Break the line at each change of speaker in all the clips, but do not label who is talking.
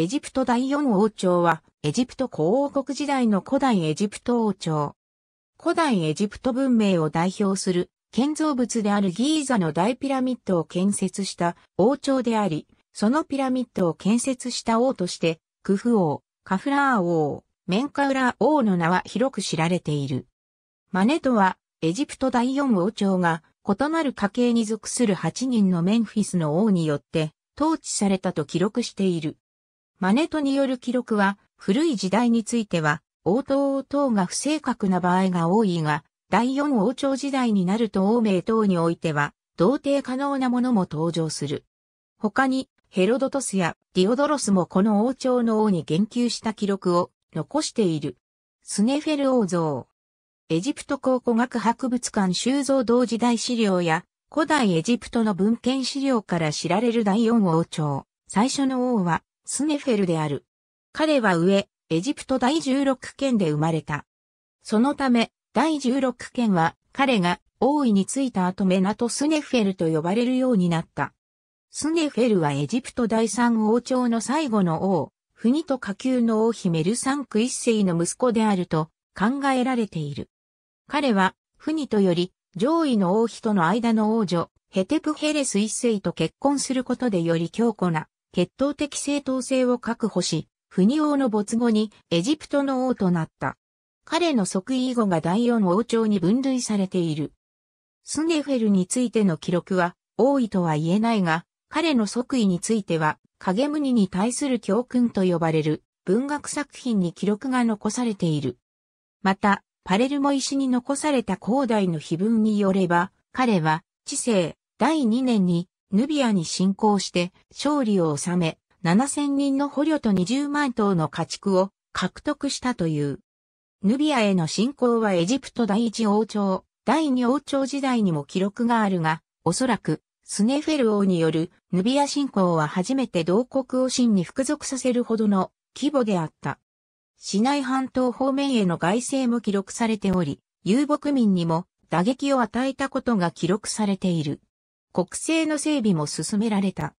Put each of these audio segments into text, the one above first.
エジプト第四王朝は、エジプト古王国時代の古代エジプト王朝。古代エジプト文明を代表する建造物であるギーザの大ピラミッドを建設した王朝であり、そのピラミッドを建設した王として、クフ王、カフラー王、メンカウラー王の名は広く知られている。マネとは、エジプト第四王朝が異なる家系に属する8人のメンフィスの王によって統治されたと記録している。マネトによる記録は、古い時代については、王党王等が不正確な場合が多いが、第四王朝時代になると王名等においては、同定可能なものも登場する。他に、ヘロドトスやディオドロスもこの王朝の王に言及した記録を残している。スネフェル王像。エジプト考古学博物館収蔵同時代資料や古代エジプトの文献資料から知られる第四王朝。最初の王はスネフェルである。彼は上、エジプト第16県で生まれた。そのため、第16県は彼が王位についた後メナト・スネフェルと呼ばれるようになった。スネフェルはエジプト第三王朝の最後の王、フニと下級の王妃メルサンク一世の息子であると考えられている。彼は、フニとより上位の王妃との間の王女、ヘテプヘレス一世と結婚することでより強固な決闘的正当性を確保し、不二王の没後にエジプトの王となった。彼の即位以後が第四王朝に分類されている。スネフェルについての記録は多いとは言えないが、彼の即位については、影無に対する教訓と呼ばれる文学作品に記録が残されている。また、パレルモ石に残された広大の碑文によれば、彼は、知性、第2年にヌビアに侵攻して勝利を収め、7000人の捕虜と20万頭の家畜を獲得したという。ヌビアへの侵攻はエジプト第一王朝、第二王朝時代にも記録があるが、おそらくスネフェル王によるヌビア侵攻は初めて同国を真に服属させるほどの規模であった。市内半島方面への外政も記録されており、遊牧民にも打撃を与えたことが記録されている。国政の整備も進められた。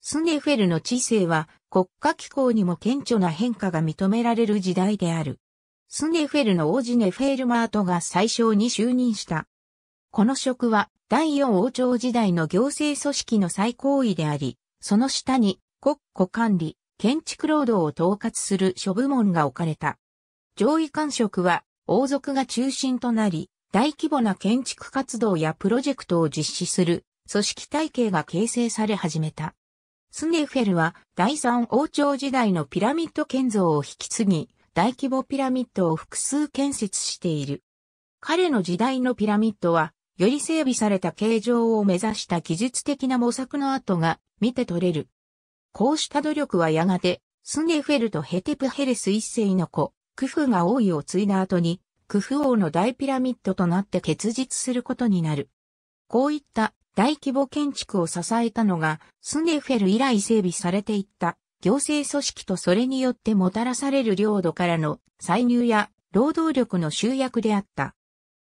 スネフェルの知性は国家機構にも顕著な変化が認められる時代である。スネフェルの王子ネフェルマートが最初に就任した。この職は第四王朝時代の行政組織の最高位であり、その下に国庫管理、建築労働を統括する諸部門が置かれた。上位官職は王族が中心となり、大規模な建築活動やプロジェクトを実施する組織体系が形成され始めた。スネーフェルは第三王朝時代のピラミッド建造を引き継ぎ、大規模ピラミッドを複数建設している。彼の時代のピラミッドは、より整備された形状を目指した技術的な模索の跡が見て取れる。こうした努力はやがて、スネフェルとヘテプヘレス一世の子、クフが王位を継いだ後に、クフ王の大ピラミッドとなって結実することになる。こういった大規模建築を支えたのが、スネフェル以来整備されていった行政組織とそれによってもたらされる領土からの歳入や労働力の集約であった。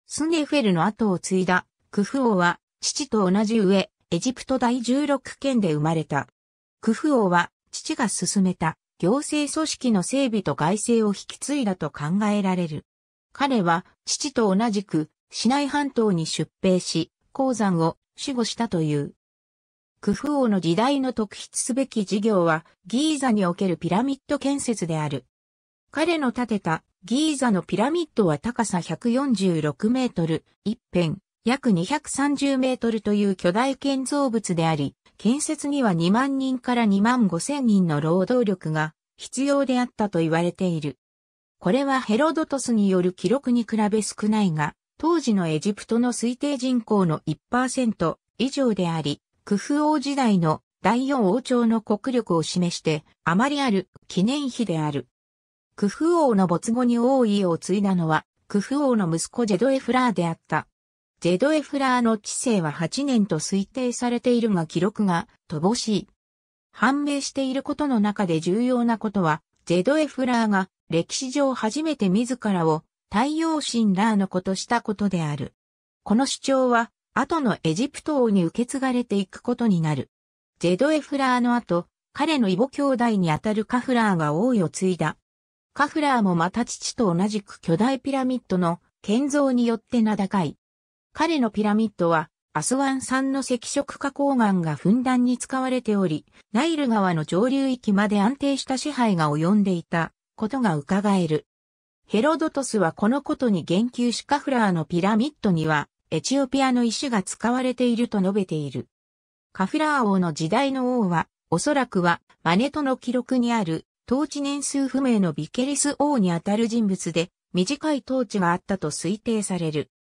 スネフェルの後を継いだクフ王は父と同じ上、エジプト第16県で生まれた。クフ王は父が進めた行政組織の整備と外政を引き継いだと考えられる。彼は父と同じく市内半島に出兵し、鉱山を守護したという。クフ王の時代の特筆すべき事業は、ギーザにおけるピラミッド建設である。彼の建てたギーザのピラミッドは高さ146メートル、一辺、約230メートルという巨大建造物であり、建設には2万人から2万5千人の労働力が必要であったと言われている。これはヘロドトスによる記録に比べ少ないが、当時のエジプトの推定人口の1%以上であり、クフ王時代の第四王朝の国力を示して、あまりある記念碑である。クフ王の没後に王位を継いだのは、クフ王の息子ジェドエフラーであった。ジェドエフラーの知性は8年と推定されているが記録が乏しい。判明していることの中で重要なことは、ジェドエフラーが歴史上初めて自らを太陽神ラーの子としたことである。この主張は、後のエジプト王に受け継がれていくことになる。ジェドエフラーの後、彼の異母兄弟にあたるカフラーが王位を継いだ。カフラーもまた父と同じく巨大ピラミッドの建造によって名高い。彼のピラミッドは、アスワン産の赤色花崗岩がふんだんに使われており、ナイル川の上流域まで安定した支配が及んでいたことが伺える。ヘロドトスはこのことに言及しカフラーのピラミッドにはエチオピアの石が使われていると述べている。カフラー王の時代の王は、おそらくはマネトの記録にある統治年数不明のビケリス王にあたる人物で短い統治があったと推定される。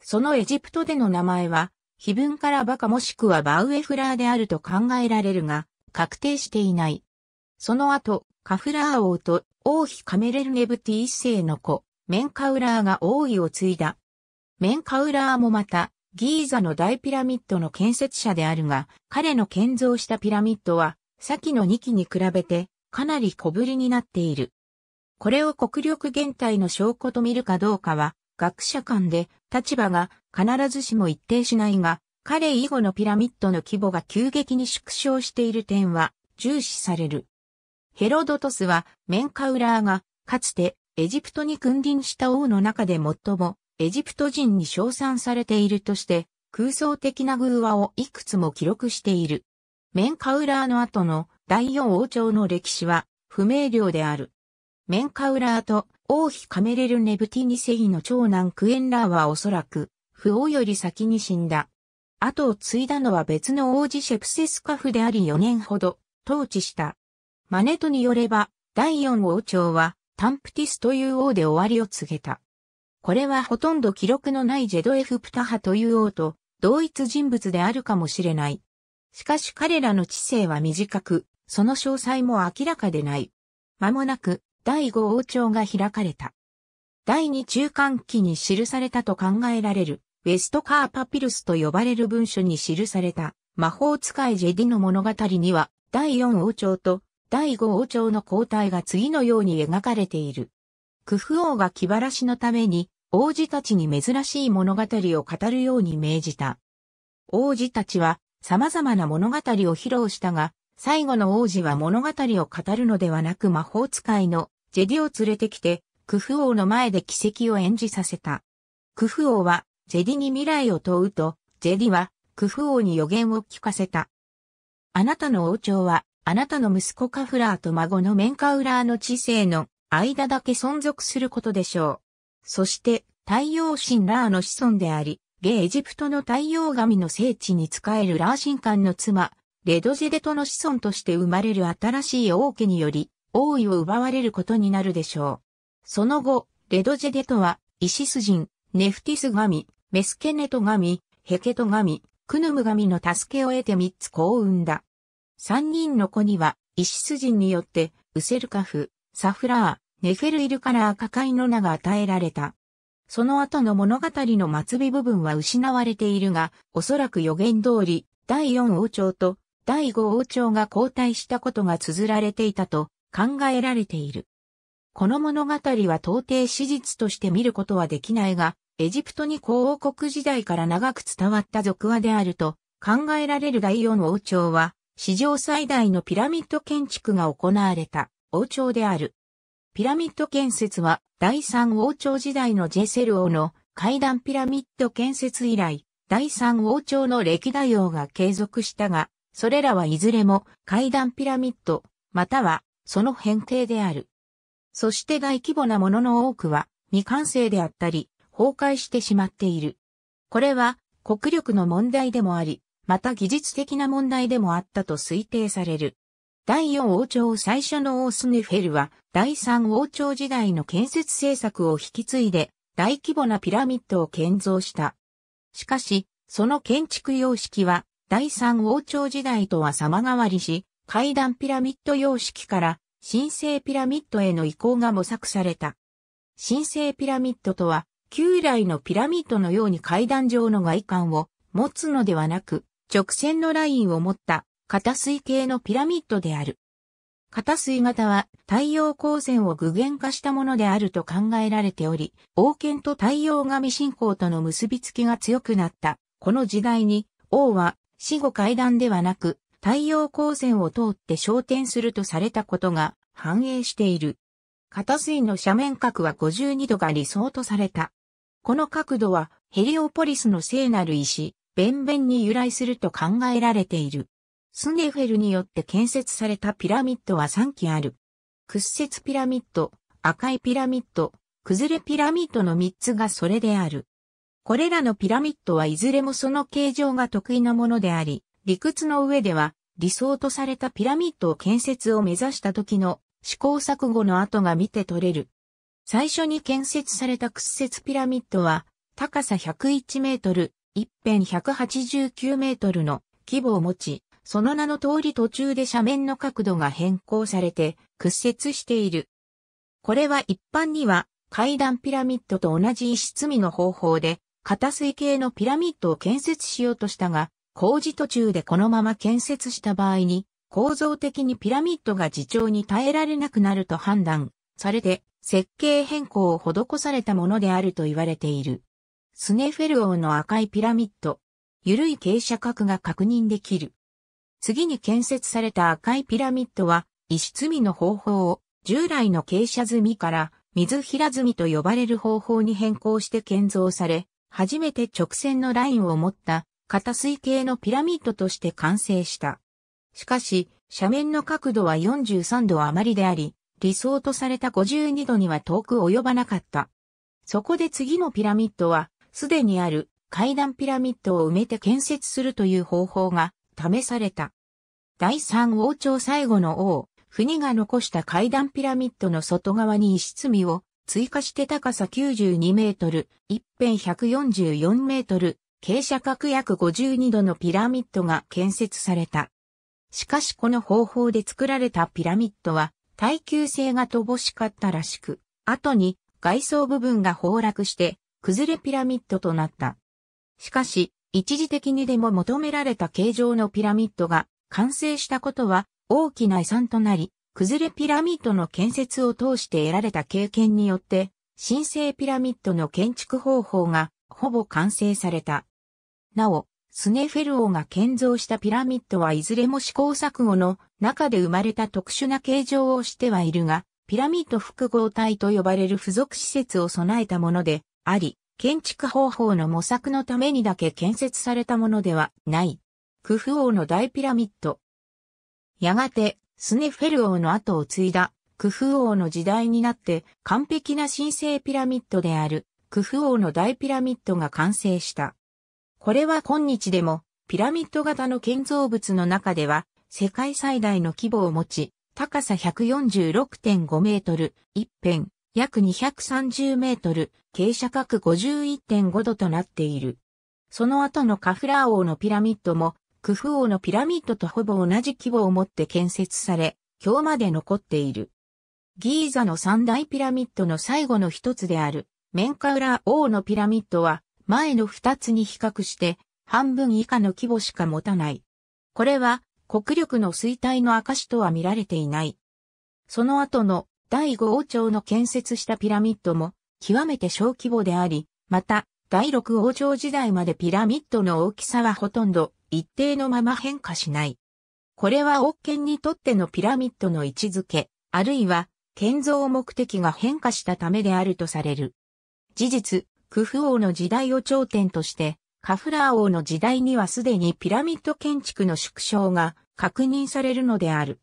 そのエジプトでの名前は、碑文からバカもしくはバウエフラーであると考えられるが、確定していない。その後、カフラー王と王妃カメレルネブティ一世の子、メンカウラーが王位を継いだ。メンカウラーもまた、ギーザの大ピラミッドの建設者であるが、彼の建造したピラミッドは、先の2基に比べて、かなり小ぶりになっている。これを国力減退の証拠と見るかどうかは、学者間で立場が必ずしも一定しないが、彼以後のピラミッドの規模が急激に縮小している点は重視される。ヘロドトスは、メンカウラーが、かつて、エジプトに君臨した王の中で最も、エジプト人に称賛されているとして、空想的な偶話をいくつも記録している。メンカウラーの後の第四王朝の歴史は不明瞭である。メンカウラーと王妃カメレル・ネブティニセイの長男クエンラーはおそらく不王より先に死んだ。後を継いだのは別の王子シェプセスカフであり4年ほど統治した。マネトによれば、第四王朝は、タンプティスという王で終わりを告げた。これはほとんど記録のないジェドエフ・プタハという王と同一人物であるかもしれない。しかし彼らの知性は短く、その詳細も明らかでない。間もなく第五王朝が開かれた。第二中間期に記されたと考えられる、ウェストカーパピルスと呼ばれる文書に記された魔法使いジェディの物語には、第四王朝と第五王朝の交代が次のように描かれている。クフ王が気晴らしのために、王子たちに珍しい物語を語るように命じた。王子たちは様々な物語を披露したが、最後の王子は物語を語るのではなく魔法使いのジェディを連れてきて、クフ王の前で奇跡を演じさせた。クフ王はジェディに未来を問うと、ジェディはクフ王に予言を聞かせた。あなたの王朝はあなたの息子カフラーと孫のメンカウラーの知性の間だけ存続することでしょう。そして、太陽神ラーの子孫であり、ゲエジプトの太陽神の聖地に仕えるラー神官の妻、レドジェデトの子孫として生まれる新しい王家により、王位を奪われることになるでしょう。その後、レドジェデトは、イシス人、ネフティス神、メスケネト神、ヘケト神、クヌム神の助けを得て三つ子を産んだ。三人の子には、イシス人によって、ウセルカフ、サフラー、ネフェルイルから赤貝の名が与えられた。その後の物語の末尾部分は失われているが、おそらく予言通り、第四王朝と第五王朝が交代したことが綴られていたと考えられている。この物語は到底史実として見ることはできないが、エジプトに古王国時代から長く伝わった俗話であると考えられる第四王朝は、史上最大のピラミッド建築が行われた王朝である。ピラミッド建設は第三王朝時代のジェセル王の階段ピラミッド建設以来、第三王朝の歴代王が継続したが、それらはいずれも階段ピラミッド、またはその変形である。そして大規模なものの多くは未完成であったり、崩壊してしまっている。これは国力の問題でもあり、また技術的な問題でもあったと推定される。第四王朝最初のオースネフェルは、第三王朝時代の建設政策を引き継いで、大規模なピラミッドを建造した。しかし、その建築様式は、第三王朝時代とは様変わりし、階段ピラミッド様式から新生ピラミッドへの移行が模索された。新生ピラミッドとは、旧来のピラミッドのように階段状の外観を持つのではなく、直線のラインを持った片水系のピラミッドである。片水型は太陽光線を具現化したものであると考えられており、王権と太陽神信仰との結びつきが強くなった。この時代に王は死後階段ではなく太陽光線を通って昇天するとされたことが反映している。片水の斜面角は52度が理想とされた。この角度はヘリオポリスの聖なる石、ベンに由来すると考えられている。スネフェルによって建設されたピラミッドは3基ある。屈折ピラミッド、赤いピラミッド、崩れピラミッドの3つがそれである。これらのピラミッドはいずれもその形状が得意なものであり、理屈の上では理想とされたピラミッドを建設を目指した時の試行錯誤の跡が見て取れる。最初に建設された屈折ピラミッドは高さ101メートル、一辺189メートルの規模を持ち、その名の通り途中で斜面の角度が変更されて屈折している。これは一般には階段ピラミッドと同じ石積みの方法で、片水系のピラミッドを建設しようとしたが、工事途中でこのまま建設した場合に、構造的にピラミッドが自重に耐えられなくなると判断されて、設計変更を施されたものであると言われている。スネフェル王の赤いピラミッド。緩い傾斜角が確認できる。次に建設された赤いピラミッドは、石積みの方法を従来の傾斜積みから水平積みと呼ばれる方法に変更して建造され、初めて直線のラインを持った片水系のピラミッドとして完成した。しかし、斜面の角度は43度余りであり、理想とされた52度には遠く及ばなかった。そこで次のピラミッドはすでにある階段ピラミッドを埋めて建設するという方法が試された。第三王朝最後の王、国が残した階段ピラミッドの外側に石積みを追加して高さ92メートル、一辺144メートル、傾斜角約52度のピラミッドが建設された。しかしこの方法で作られたピラミッドは耐久性が乏しかったらしく、後に外装部分が崩落して崩れピラミッドとなった。しかし、一時的にでも求められた形状のピラミッドが完成したことは大きな遺産となり、崩れピラミッドの建設を通して得られた経験によって、新生ピラミッドの建築方法がほぼ完成された。なお、スネフェル王が建造したピラミッドはいずれも試行錯誤の中で生まれた特殊な形状をしてはいるが、ピラミッド複合体と呼ばれる付属施設を備えたもので、あり、建築方法の模索のためにだけ建設されたものではない。クフ王の大ピラミッド。やがて、スネフェル王の後を継いだ、クフ王の時代になって完璧な神聖ピラミッドである、クフ王の大ピラミッドが完成した。これは今日でも、ピラミッド型の建造物の中では、世界最大の規模を持ち、高さ146.5メートル、一辺、約230メートル、傾斜角51.5度となっている。その後のカフラー王のピラミッドも、クフ王のピラミッドとほぼ同じ規模を持って建設され、今日まで残っている。ギーザの三大ピラミッドの最後の一つである、メンカウラー王のピラミッドは、前の二つに比較して、半分以下の規模しか持たない。これは、国力の衰退の証とは見られていない。その後の第5王朝の建設したピラミッドも極めて小規模であり、また第6王朝時代までピラミッドの大きさはほとんど一定のまま変化しない。これは王権にとってのピラミッドの位置づけ、あるいは建造目的が変化したためであるとされる。事実、クフ王の時代を頂点として、カフラー王の時代にはすでにピラミッド建築の縮小が確認されるのである。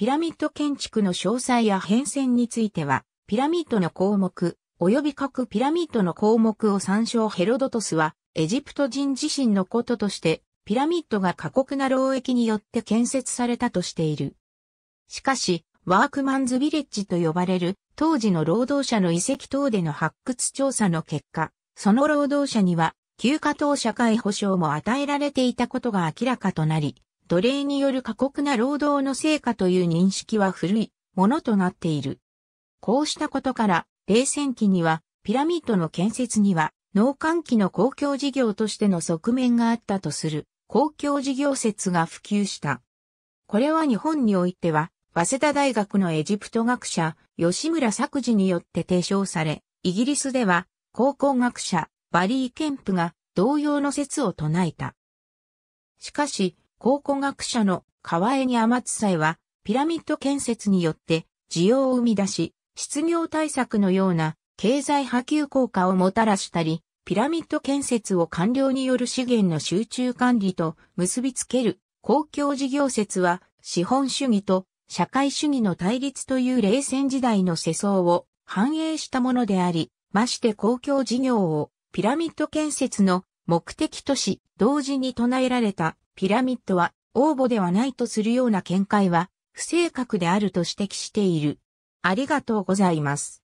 ピラミッド建築の詳細や変遷については、ピラミッドの項目、及び各ピラミッドの項目を参照ヘロドトスは、エジプト人自身のこととして、ピラミッドが過酷な労役によって建設されたとしている。しかし、ワークマンズビレッジと呼ばれる当時の労働者の遺跡等での発掘調査の結果、その労働者には休暇等社会保障も与えられていたことが明らかとなり、奴隷による過酷な労働の成果という認識は古いものとなっている。こうしたことから、冷戦期には、ピラミッドの建設には、農閑期の公共事業としての側面があったとする公共事業説が普及した。これは日本においては、早稲田大学のエジプト学者、吉村作治によって提唱され、イギリスでは、考古学者、バリー・ケンプが同様の説を唱えた。しかし、考古学者の河江に天津祭は、ピラミッド建設によって需要を生み出し、失業対策のような経済波及効果をもたらしたり、ピラミッド建設を官僚による資源の集中管理と結びつける公共事業説は資本主義と社会主義の対立という冷戦時代の世相を反映したものであり、まして公共事業をピラミッド建設の目的とし、同時に唱えられたピラミッドは応募ではないとするような見解は不正確であると指摘している。ありがとうございます。